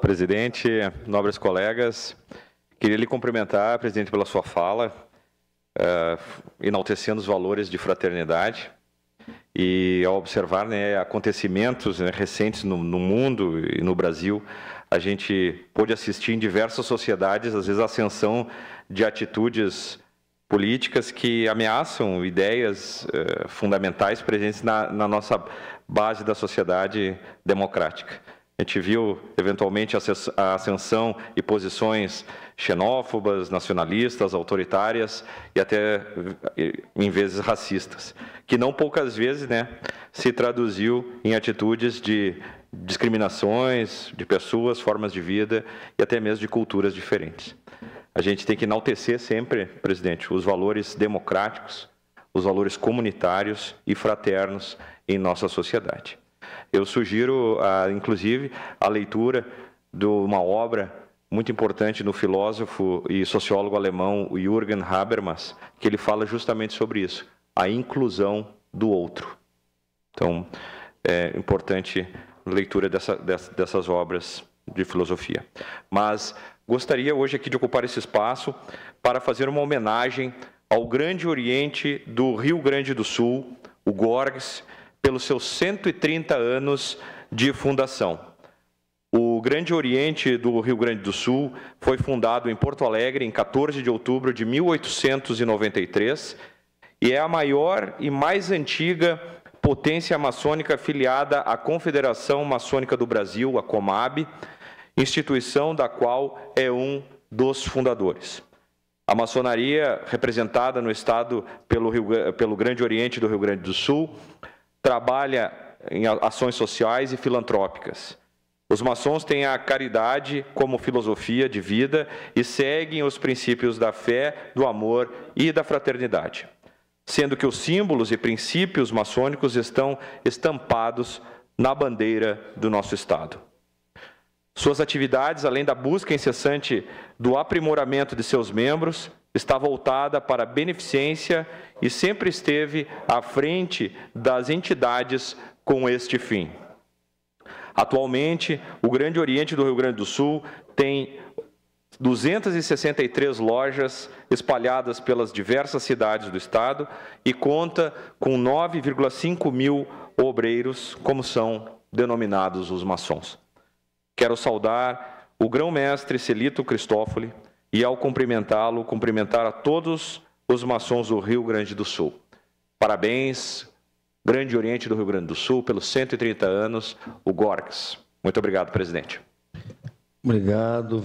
Presidente, nobres colegas, queria lhe cumprimentar, presidente, pela sua fala, uh, enaltecendo os valores de fraternidade. E ao observar né, acontecimentos né, recentes no, no, mundo e no Brasil, a gente pôde assistir em diversas sociedades, às vezes, a ascensão de atitudes políticas que ameaçam ideias eh, fundamentais presentes na, na, nossa base da sociedade democrática. A gente viu, eventualmente, a ascensão e posições xenófobas, nacionalistas, autoritárias e até, eh, em vezes, racistas, que não poucas vezes né, se traduziu em atitudes de discriminações de pessoas, formas de vida e até mesmo de culturas diferentes a gente tem que enaltecer sempre, presidente, os valores democráticos, os valores comunitários e fraternos em nossa sociedade. Eu sugiro, inclusive, a leitura de uma obra muito importante do filósofo e sociólogo alemão Jürgen Habermas, que ele fala justamente sobre isso, a inclusão do outro. Então, é importante a leitura dessa, dessas obras de filosofia. Mas gostaria hoje aqui de ocupar esse espaço para fazer uma homenagem ao Grande Oriente do Rio Grande do Sul, o GORGS, pelos seus 130 anos de fundação. O Grande Oriente do Rio Grande do Sul foi fundado em Porto Alegre em 14 de outubro de 1893 e é a maior e mais antiga potência maçônica afiliada à Confederação Maçônica do Brasil, a COMAB, instituição da qual é um dos fundadores. A maçonaria, representada no Estado pelo, Rio, pelo Grande Oriente do Rio Grande do Sul, trabalha em ações sociais e filantrópicas. Os maçons têm a caridade como filosofia de vida e seguem os princípios da fé, do amor e da fraternidade, sendo que os símbolos e princípios maçônicos estão estampados na bandeira do nosso Estado. Suas atividades, além da busca incessante do aprimoramento de seus membros, está voltada para a beneficência e sempre esteve à frente das entidades com este fim. Atualmente, o Grande Oriente do Rio Grande do Sul tem 263 lojas espalhadas pelas diversas cidades do estado e conta com 9,5 mil obreiros, como são denominados os maçons. Quero saudar o grão-mestre Celito Cristófoli e, ao cumprimentá-lo, cumprimentar a todos os maçons do Rio Grande do Sul. Parabéns, Grande Oriente do Rio Grande do Sul, pelos 130 anos, o GORGS. Muito obrigado, presidente. Obrigado.